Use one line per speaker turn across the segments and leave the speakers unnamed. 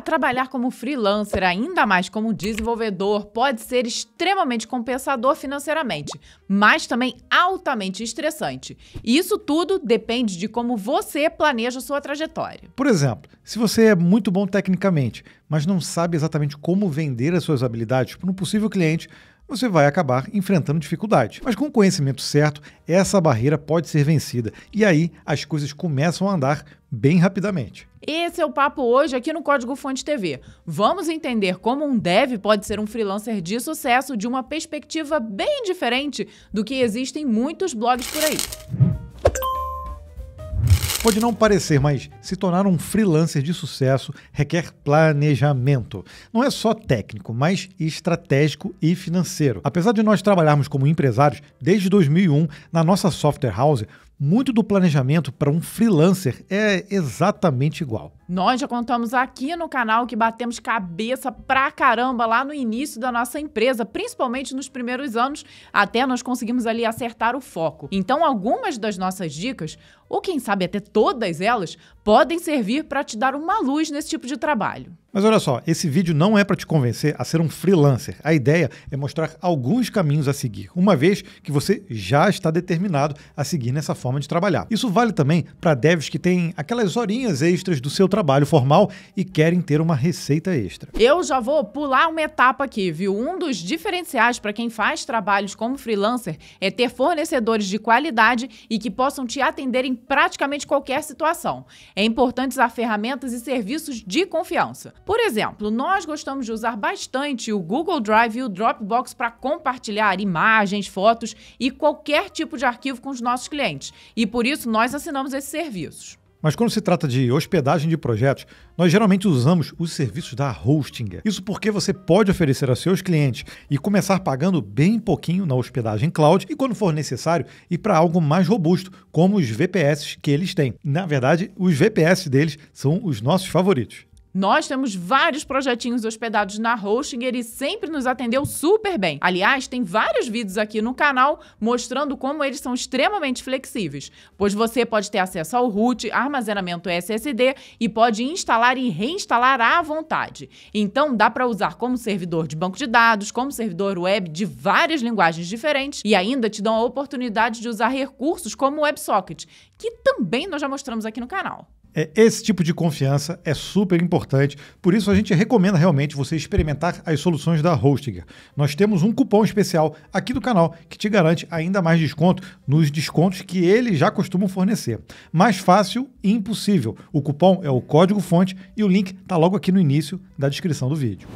trabalhar como freelancer, ainda mais como desenvolvedor, pode ser extremamente compensador financeiramente, mas também altamente estressante. E isso tudo depende de como você planeja sua trajetória.
Por exemplo, se você é muito bom tecnicamente, mas não sabe exatamente como vender as suas habilidades para tipo, um possível cliente, você vai acabar enfrentando dificuldade. Mas com o conhecimento certo, essa barreira pode ser vencida e aí as coisas começam a andar bem rapidamente.
Esse é o papo hoje aqui no Código Fonte TV. Vamos entender como um dev pode ser um freelancer de sucesso de uma perspectiva bem diferente do que existem muitos blogs por aí.
Pode não parecer, mas se tornar um freelancer de sucesso requer planejamento. Não é só técnico, mas estratégico e financeiro. Apesar de nós trabalharmos como empresários desde 2001 na nossa software house, muito do planejamento para um freelancer é exatamente igual.
Nós já contamos aqui no canal que batemos cabeça pra caramba lá no início da nossa empresa, principalmente nos primeiros anos, até nós conseguimos ali acertar o foco. Então, algumas das nossas dicas, ou quem sabe até todas elas, podem servir para te dar uma luz nesse tipo de trabalho.
Mas olha só, esse vídeo não é para te convencer a ser um freelancer. A ideia é mostrar alguns caminhos a seguir, uma vez que você já está determinado a seguir nessa forma de trabalhar. Isso vale também para devs que têm aquelas horinhas extras do seu trabalho formal e querem ter uma receita extra.
Eu já vou pular uma etapa aqui, viu? Um dos diferenciais para quem faz trabalhos como freelancer é ter fornecedores de qualidade e que possam te atender em praticamente qualquer situação. É importante usar ferramentas e serviços de confiança. Por exemplo, nós gostamos de usar bastante o Google Drive e o Dropbox para compartilhar imagens, fotos e qualquer tipo de arquivo com os nossos clientes. E por isso nós assinamos esses serviços.
Mas quando se trata de hospedagem de projetos, nós geralmente usamos os serviços da Hostinger. Isso porque você pode oferecer a seus clientes e começar pagando bem pouquinho na hospedagem cloud e, quando for necessário, ir para algo mais robusto, como os VPS que eles têm. Na verdade, os VPS deles são os nossos favoritos.
Nós temos vários projetinhos hospedados na Hostinger e sempre nos atendeu super bem. Aliás, tem vários vídeos aqui no canal mostrando como eles são extremamente flexíveis, pois você pode ter acesso ao root, armazenamento SSD e pode instalar e reinstalar à vontade. Então, dá para usar como servidor de banco de dados, como servidor web de várias linguagens diferentes e ainda te dão a oportunidade de usar recursos como o WebSocket, que também nós já mostramos aqui no canal.
É, esse tipo de confiança é super importante, por isso a gente recomenda realmente você experimentar as soluções da Hostinger. Nós temos um cupom especial aqui do canal que te garante ainda mais desconto nos descontos que eles já costumam fornecer. Mais fácil e impossível. O cupom é o código fonte e o link está logo aqui no início da descrição do vídeo.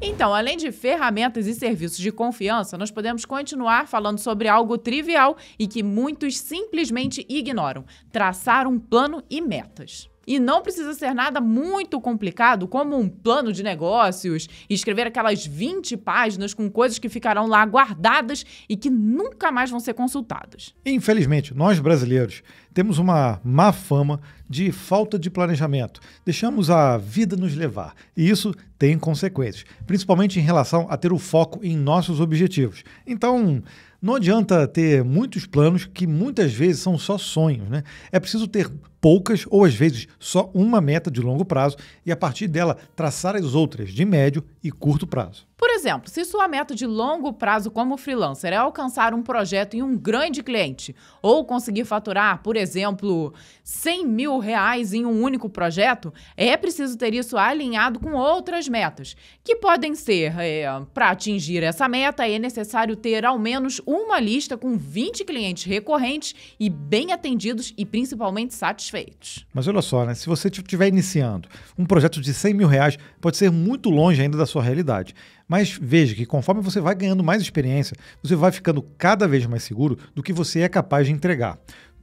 Então, além de ferramentas e serviços de confiança, nós podemos continuar falando sobre algo trivial e que muitos simplesmente ignoram: traçar um plano e metas. E não precisa ser nada muito complicado, como um plano de negócios, escrever aquelas 20 páginas com coisas que ficarão lá guardadas e que nunca mais vão ser consultadas.
Infelizmente, nós brasileiros temos uma má fama de falta de planejamento. Deixamos a vida nos levar. E isso tem consequências, principalmente em relação a ter o foco em nossos objetivos. Então, não adianta ter muitos planos que muitas vezes são só sonhos, né? É preciso ter poucas ou às vezes só uma meta de longo prazo e a partir dela traçar as outras de médio e curto prazo.
Por exemplo, se sua meta de longo prazo como freelancer é alcançar um projeto em um grande cliente ou conseguir faturar, por exemplo, 100 mil reais em um único projeto, é preciso ter isso alinhado com outras metas, que podem ser, é, para atingir essa meta, é necessário ter ao menos uma lista com 20 clientes recorrentes e bem atendidos e principalmente satisfeitos satisfeitos.
Mas olha só, né? Se você estiver iniciando um projeto de 100 mil reais, pode ser muito longe ainda da sua realidade. Mas veja que conforme você vai ganhando mais experiência, você vai ficando cada vez mais seguro do que você é capaz de entregar.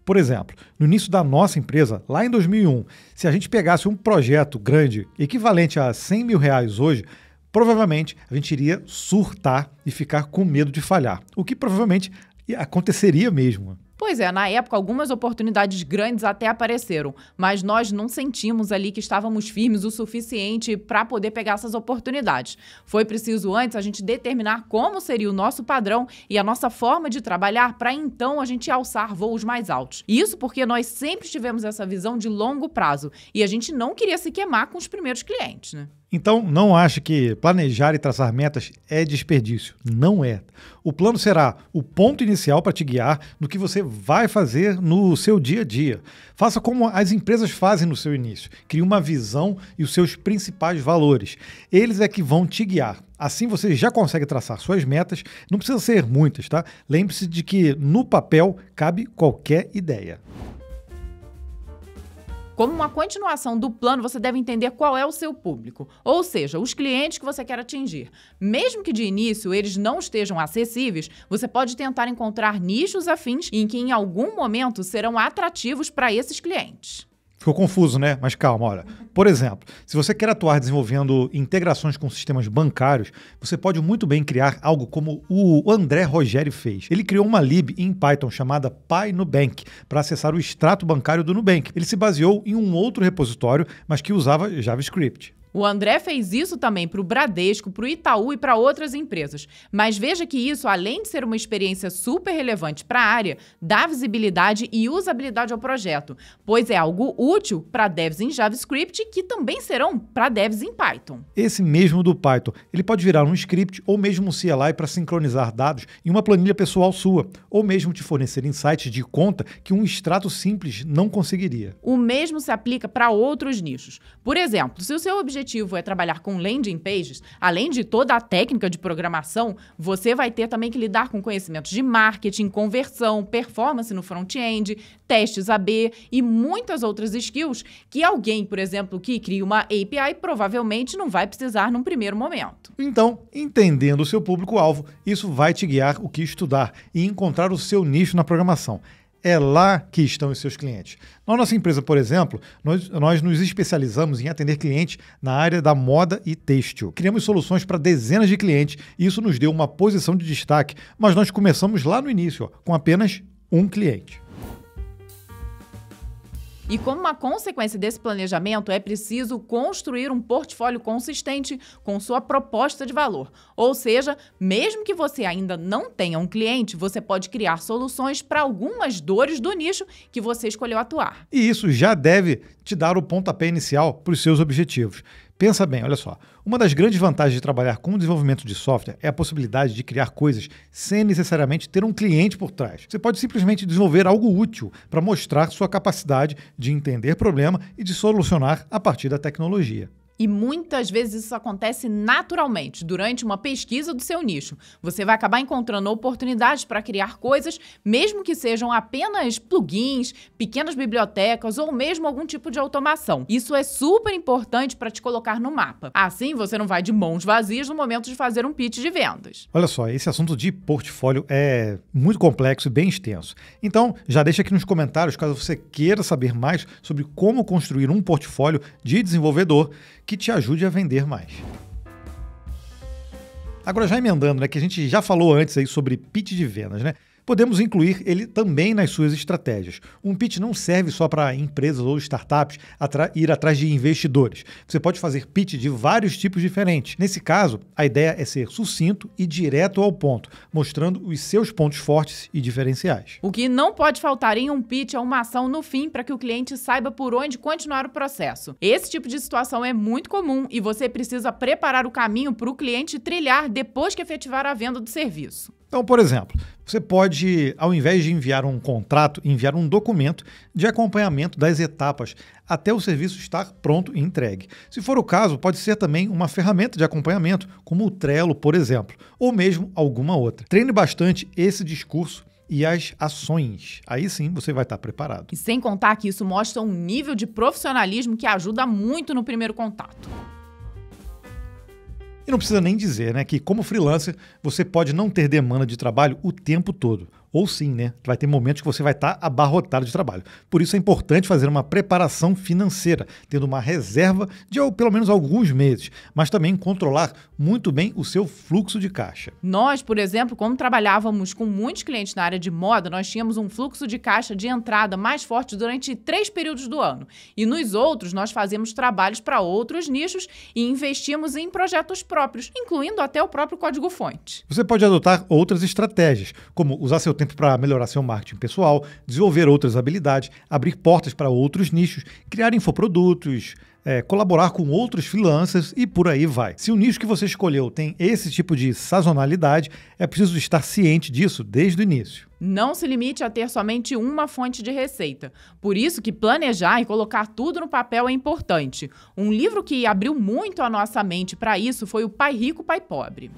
Por exemplo, no início da nossa empresa, lá em 2001, se a gente pegasse um projeto grande equivalente a 100 mil reais hoje, provavelmente a gente iria surtar e ficar com medo de falhar, o que provavelmente aconteceria mesmo.
Pois é, na época algumas oportunidades grandes até apareceram, mas nós não sentimos ali que estávamos firmes o suficiente para poder pegar essas oportunidades. Foi preciso antes a gente determinar como seria o nosso padrão e a nossa forma de trabalhar para então a gente alçar voos mais altos. Isso porque nós sempre tivemos essa visão de longo prazo e a gente não queria se queimar com os primeiros clientes, né?
Então, não ache que planejar e traçar metas é desperdício. Não é. O plano será o ponto inicial para te guiar no que você vai fazer no seu dia a dia. Faça como as empresas fazem no seu início. Crie uma visão e os seus principais valores. Eles é que vão te guiar. Assim você já consegue traçar suas metas, não precisa ser muitas, tá? Lembre-se de que no papel cabe qualquer ideia.
Como uma continuação do plano, você deve entender qual é o seu público, ou seja, os clientes que você quer atingir. Mesmo que de início eles não estejam acessíveis, você pode tentar encontrar nichos afins em que em algum momento serão atrativos para esses clientes.
Ficou confuso, né? Mas calma, olha. Por exemplo, se você quer atuar desenvolvendo integrações com sistemas bancários, você pode muito bem criar algo como o André Rogério fez. Ele criou uma lib em Python chamada PyNubank para acessar o extrato bancário do Nubank. Ele se baseou em um outro repositório, mas que usava JavaScript.
O André fez isso também para o Bradesco, para o Itaú e para outras empresas. Mas veja que isso, além de ser uma experiência super relevante para a área, dá visibilidade e usabilidade ao projeto, pois é algo útil para devs em JavaScript que também serão para devs em Python.
Esse mesmo do Python, ele pode virar um script ou mesmo um CLI para sincronizar dados em uma planilha pessoal sua, ou mesmo te fornecer insights de conta que um extrato simples não conseguiria.
O mesmo se aplica para outros nichos. Por exemplo, se o seu objetivo objetivo é trabalhar com landing pages, além de toda a técnica de programação, você vai ter também que lidar com conhecimentos de marketing, conversão, performance no front-end, testes AB e muitas outras skills que alguém, por exemplo, que cria uma API provavelmente não vai precisar num primeiro momento.
Então, entendendo o seu público-alvo, isso vai te guiar o que estudar e encontrar o seu nicho na programação é lá que estão os seus clientes. Na nossa empresa, por exemplo, nós, nós nos especializamos em atender clientes na área da moda e têxtil. Criamos soluções para dezenas de clientes e isso nos deu uma posição de destaque, mas nós começamos lá no início, ó, com apenas um cliente.
E como uma consequência desse planejamento, é preciso construir um portfólio consistente com sua proposta de valor. Ou seja, mesmo que você ainda não tenha um cliente, você pode criar soluções para algumas dores do nicho que você escolheu atuar.
E isso já deve te dar o pontapé inicial para os seus objetivos. Pensa bem, olha só. Uma das grandes vantagens de trabalhar com o desenvolvimento de software é a possibilidade de criar coisas sem necessariamente ter um cliente por trás. Você pode simplesmente desenvolver algo útil para mostrar sua capacidade de entender problema e de solucionar a partir da tecnologia.
E muitas vezes isso acontece naturalmente, durante uma pesquisa do seu nicho. Você vai acabar encontrando oportunidades para criar coisas, mesmo que sejam apenas plugins, pequenas bibliotecas ou mesmo algum tipo de automação. Isso é super importante para te colocar no mapa. Assim, você não vai de mãos vazias no momento de fazer um pitch de
vendas. Olha só, esse assunto de portfólio é muito complexo e bem extenso. Então, já deixa aqui nos comentários caso você queira saber mais sobre como construir um portfólio de desenvolvedor que que te ajude a vender mais. Agora, já emendando, né, que a gente já falou antes aí sobre pitch de vendas, né? Podemos incluir ele também nas suas estratégias. Um pitch não serve só para empresas ou startups ir atrás de investidores. Você pode fazer pitch de vários tipos diferentes. Nesse caso, a ideia é ser sucinto e direto ao ponto, mostrando os seus pontos fortes e diferenciais.
O que não pode faltar em um pitch é uma ação no fim para que o cliente saiba por onde continuar o processo. Esse tipo de situação é muito comum e você precisa preparar o caminho para o cliente trilhar depois que efetivar a venda do serviço.
Então, por exemplo, você pode, ao invés de enviar um contrato, enviar um documento de acompanhamento das etapas até o serviço estar pronto e entregue. Se for o caso, pode ser também uma ferramenta de acompanhamento, como o Trello, por exemplo, ou mesmo alguma outra. Treine bastante esse discurso e as ações. Aí sim você vai estar preparado. E
sem contar que isso mostra um nível de profissionalismo que ajuda muito no primeiro contato.
E não precisa nem dizer né, que, como freelancer, você pode não ter demanda de trabalho o tempo todo. Ou sim, né? Vai ter momentos que você vai estar tá abarrotado de trabalho. Por isso é importante fazer uma preparação financeira, tendo uma reserva de pelo menos alguns meses, mas também controlar muito bem o seu fluxo de caixa.
Nós, por exemplo, como trabalhávamos com muitos clientes na área de moda, nós tínhamos um fluxo de caixa de entrada mais forte durante três períodos do ano. E nos outros, nós fazemos trabalhos para outros nichos e investimos em projetos próprios, incluindo até o próprio código-fonte.
Você pode adotar outras estratégias, como usar seu tempo tempo para melhorar seu marketing pessoal, desenvolver outras habilidades, abrir portas para outros nichos, criar infoprodutos, é, colaborar com outros freelancers e por aí vai. Se o nicho que você escolheu tem esse tipo de sazonalidade, é preciso estar ciente disso desde o início.
Não se limite a ter somente uma fonte de receita. Por isso que planejar e colocar tudo no papel é importante. Um livro que abriu muito a nossa mente para isso foi O Pai Rico, Pai Pobre.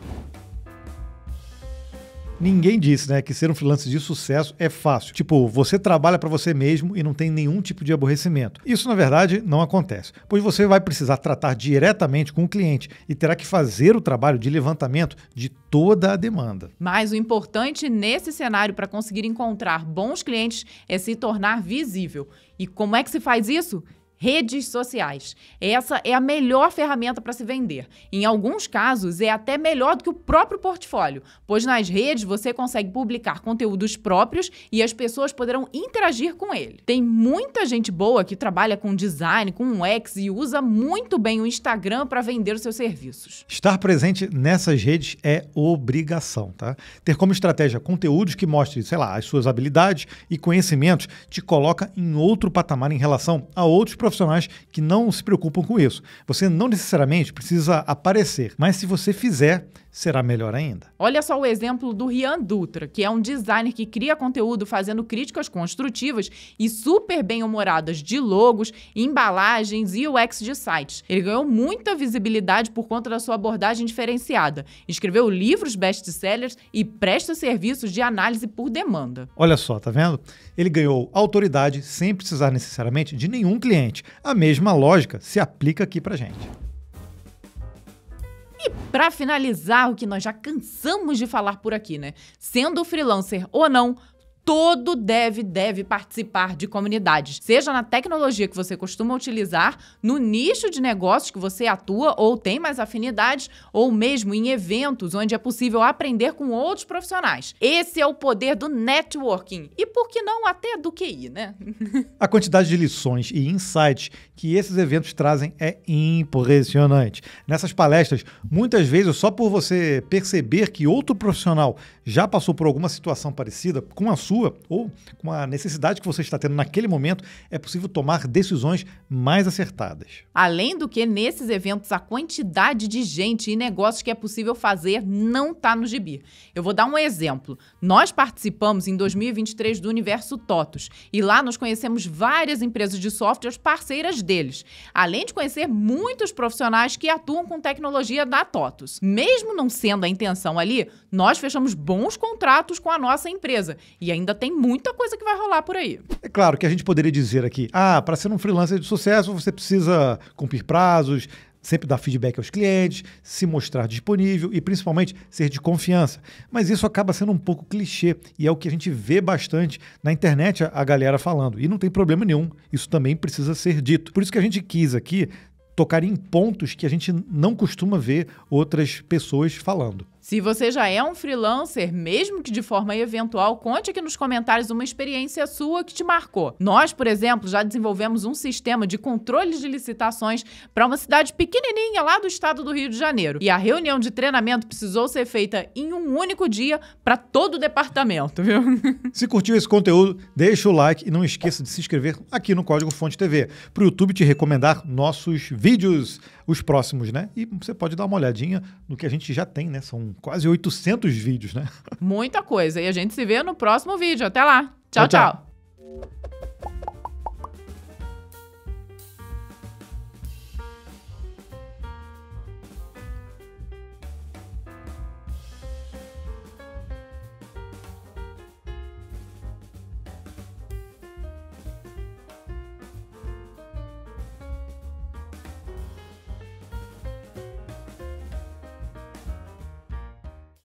Ninguém disse, né, que ser um freelancer de sucesso é fácil. Tipo, você trabalha para você mesmo e não tem nenhum tipo de aborrecimento. Isso, na verdade, não acontece, pois você vai precisar tratar diretamente com o cliente e terá que fazer o trabalho de levantamento de toda a demanda.
Mas o importante nesse cenário para conseguir encontrar bons clientes é se tornar visível. E como é que se faz isso? Redes sociais. Essa é a melhor ferramenta para se vender. Em alguns casos, é até melhor do que o próprio portfólio, pois nas redes você consegue publicar conteúdos próprios e as pessoas poderão interagir com ele. Tem muita gente boa que trabalha com design, com UX e usa muito bem o Instagram para vender os seus serviços.
Estar presente nessas redes é obrigação, tá? Ter como estratégia conteúdos que mostrem, sei lá, as suas habilidades e conhecimentos te coloca em outro patamar em relação a outros profissionais profissionais que não se preocupam com isso. Você não necessariamente precisa aparecer, mas se você fizer, será melhor ainda.
Olha só o exemplo do Rian Dutra, que é um designer que cria conteúdo fazendo críticas construtivas e super bem-humoradas de logos, embalagens e UX de sites. Ele ganhou muita visibilidade por conta da sua abordagem diferenciada. Escreveu livros best-sellers e presta serviços de análise por demanda.
Olha só, tá vendo? Ele ganhou autoridade sem precisar necessariamente de nenhum cliente cliente. A mesma lógica se aplica aqui para gente.
E para finalizar, o que nós já cansamos de falar por aqui, né? Sendo freelancer ou não, todo deve deve participar de comunidades, seja na tecnologia que você costuma utilizar, no nicho de negócios que você atua ou tem mais afinidades, ou mesmo em eventos onde é possível aprender com outros profissionais. Esse é o poder do networking e por que não até do QI, né?
A quantidade de lições e insights que esses eventos trazem é impressionante. Nessas palestras, muitas vezes só por você perceber que outro profissional já passou por alguma situação parecida com a sua sua ou com a necessidade que você está tendo naquele momento, é possível tomar decisões mais acertadas.
Além do que, nesses eventos, a quantidade de gente e negócios que é possível fazer não está no gibi. Eu vou dar um exemplo. Nós participamos em 2023 do Universo Totos e lá nós conhecemos várias empresas de softwares parceiras deles, além de conhecer muitos profissionais que atuam com tecnologia da Totos. Mesmo não sendo a intenção ali, nós fechamos bons contratos com a nossa empresa e ainda ainda tem muita coisa que vai rolar por aí.
É claro que a gente poderia dizer aqui: ah, para ser um freelancer de sucesso, você precisa cumprir prazos, sempre dar feedback aos clientes, se mostrar disponível e principalmente ser de confiança. Mas isso acaba sendo um pouco clichê e é o que a gente vê bastante na internet a galera falando. E não tem problema nenhum, isso também precisa ser dito. Por isso que a gente quis aqui tocar em pontos que a gente não costuma ver outras pessoas falando.
Se você já é um freelancer, mesmo que de forma eventual, conte aqui nos comentários uma experiência sua que te marcou. Nós, por exemplo, já desenvolvemos um sistema de controles de licitações para uma cidade pequenininha lá do estado do Rio de Janeiro. E a reunião de treinamento precisou ser feita em um único dia para todo o departamento,
viu? Se curtiu esse conteúdo, deixa o like e não esqueça de se inscrever aqui no Código Fonte TV para o YouTube te recomendar nossos vídeos, os próximos, né? E você pode dar uma olhadinha no que a gente já tem, né? São quase 800 vídeos, né?
Muita coisa. E a gente se vê no próximo vídeo. Até lá.
tchau. tchau. tchau. tchau.